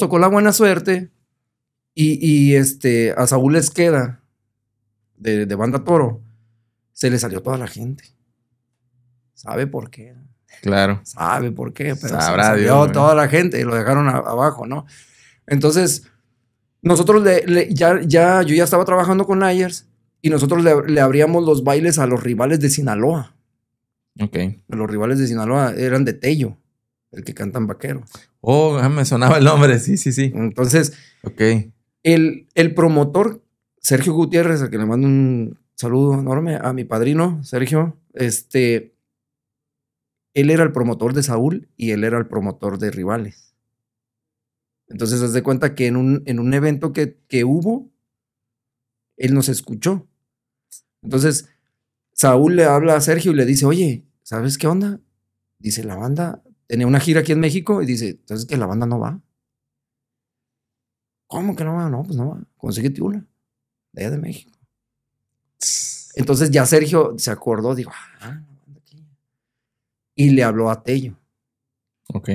tocó la buena suerte y, este, a Saúl Esqueda de, de Banda Toro se le salió toda la gente. ¿Sabe por qué? Claro. Sabe por qué, pero se salió toda la gente y lo dejaron abajo, ¿no? Entonces, nosotros ya, ya, yo ya estaba trabajando con Ayers y nosotros le, le, abríamos los bailes a los rivales de Sinaloa. Ok. Los rivales de Sinaloa eran de Tello el que cantan vaqueros. Oh, me sonaba el nombre, sí, sí, sí. Entonces, okay. el, el promotor, Sergio Gutiérrez, al que le mando un saludo enorme, a mi padrino, Sergio, este, él era el promotor de Saúl y él era el promotor de rivales. Entonces, haz de cuenta que en un, en un evento que, que hubo, él nos escuchó. Entonces, Saúl le habla a Sergio y le dice, oye, ¿sabes qué onda? Dice, la banda tenía una gira aquí en México y dice, entonces que la banda no va. ¿Cómo que no va? No, pues no va. Consíguete una. De allá de México. Entonces ya Sergio se acordó, dijo, ah, aquí. Y le habló a Tello. Ok.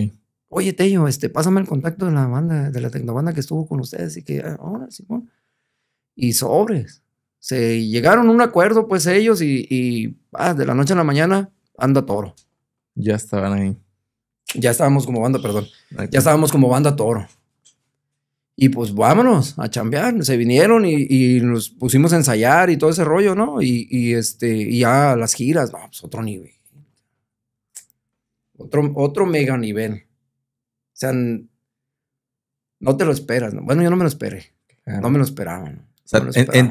Oye, Tello, este, pásame el contacto de la banda, de la tecnobanda que estuvo con ustedes y que, ah, ahora, Simón. Y sobres. Se llegaron a un acuerdo, pues ellos, y, ah, de la noche a la mañana anda toro. Ya estaban ahí. Ya estábamos como banda, perdón. Ah, ya estábamos como banda toro. Y pues vámonos a chambear. Se vinieron y, nos pusimos a ensayar y todo ese rollo, ¿no? Y, este, y ya las giras, no, pues otro nivel. Otro, otro mega nivel. O sea, no te lo esperas. ¿no? Bueno, yo no me lo esperé. No me lo esperaban.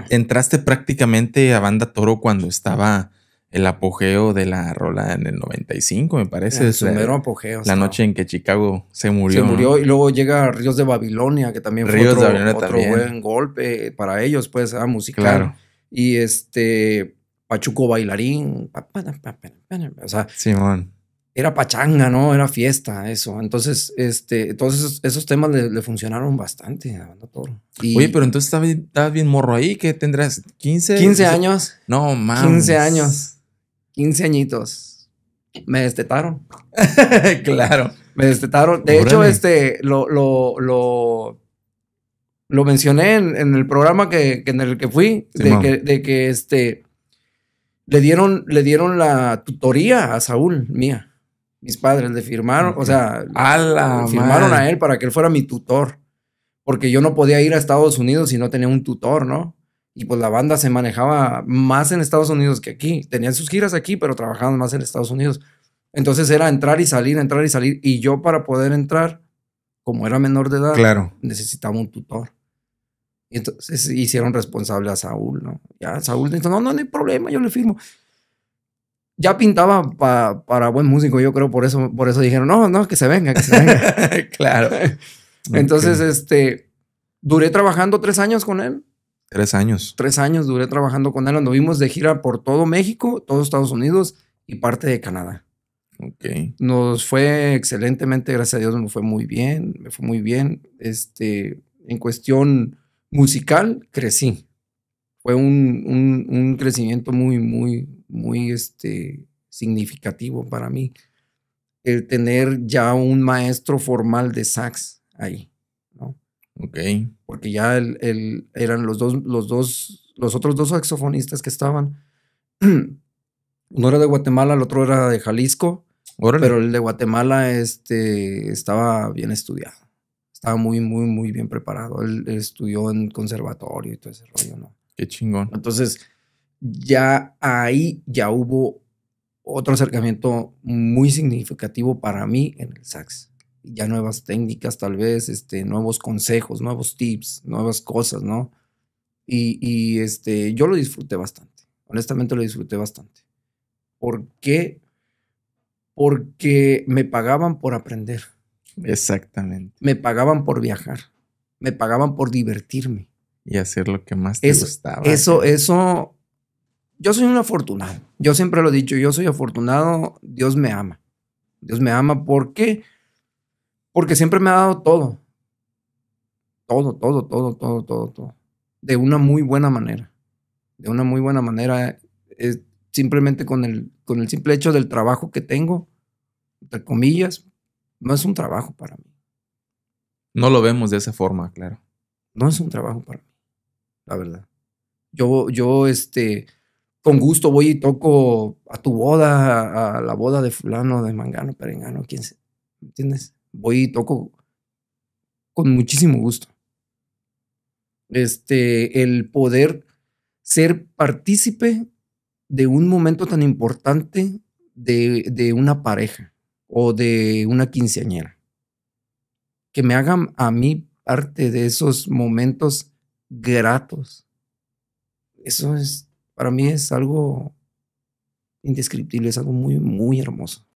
entraste prácticamente a Banda Toro cuando estaba el apogeo de la rola en el 95, me parece. Es su mero apogeo. La noche en que Chicago se murió. Se murió y luego llega Ríos de Babilonia, que también fue otro, buen golpe para ellos, pues, a ah, música Y este Pachuco Bailarín. O sea, Simón. Era pachanga, ¿no? Era fiesta, eso. Entonces, este, Entonces, esos, temas le, funcionaron bastante a Banda Oye, pero entonces estabas bien, morro ahí, que tendrás 15... 15 años. No, mames. 15 años. 15 añitos. Me destetaron. claro. Me destetaron. De hecho, este, lo, lo, lo, lo mencioné en, el programa que, en el que fui, de, que, de, que, este, le dieron, le dieron la tutoría a Saúl, mía. Mis padres le firmaron, o sea, a firmaron a él para que él fuera mi tutor. Porque yo no podía ir a Estados Unidos si no tenía un tutor, ¿no? Y pues la banda se manejaba más en Estados Unidos que aquí. Tenían sus giras aquí, pero trabajaban más en Estados Unidos. Entonces era entrar y salir, entrar y salir. Y yo para poder entrar, como era menor de edad, necesitaba un tutor. Y entonces hicieron responsable a Saúl, ¿no? Ya Saúl dijo, no, no, no hay problema, yo le firmo. Ya pintaba para buen músico, yo creo, por eso, por eso dijeron, no, no, que se venga, que se venga. claro. entonces, este, duré trabajando tres años con él Tres años. Tres años duré trabajando con él. vimos de gira por todo México, todo Estados Unidos y parte de Canadá. Ok. Nos fue excelentemente, gracias a Dios, me fue muy bien, me fue muy bien. Este, en cuestión musical, crecí. Fue un, un, crecimiento muy, muy, muy este, significativo para mí. El tener ya un maestro formal de sax ahí. Ok. Porque ya el, eran los dos, los dos, los otros dos saxofonistas que estaban. Uno era de Guatemala, el otro era de Jalisco. Pero el de Guatemala este, estaba bien estudiado. Estaba muy, muy, muy bien preparado. Él, él estudió en conservatorio y todo ese rollo, ¿no? Qué chingón. Entonces, ya ahí ya hubo otro acercamiento muy significativo para mí en el sax ya nuevas técnicas tal vez, este, nuevos consejos, nuevos tips, nuevas cosas, ¿no? Y, este, yo lo disfruté bastante, honestamente lo disfruté bastante. ¿Por qué? Porque me pagaban por aprender. Exactamente. Me pagaban por viajar, me pagaban por divertirme. Y hacer lo que más te gustaba. Eso, eso, yo soy un afortunado. Yo siempre lo he dicho, yo soy afortunado, Dios me ama. Dios me ama, Porque porque siempre me ha dado todo. Todo, todo, todo, todo, todo, todo. De una muy buena manera. De una muy buena manera. Eh, simplemente con el, con el simple hecho del trabajo que tengo, entre comillas, no es un trabajo para mí. No lo vemos de esa forma, claro. No es un trabajo para mí, la verdad. Yo, yo, este, con gusto voy y toco a tu boda, a, la boda de fulano, de mangano, perengano, quién se, ¿entiendes? voy y toco con muchísimo gusto. Este, el poder ser partícipe de un momento tan importante de, de una pareja o de una quinceañera. Que me hagan a mí parte de esos momentos gratos. Eso es, para mí es algo indescriptible, es algo muy, muy hermoso.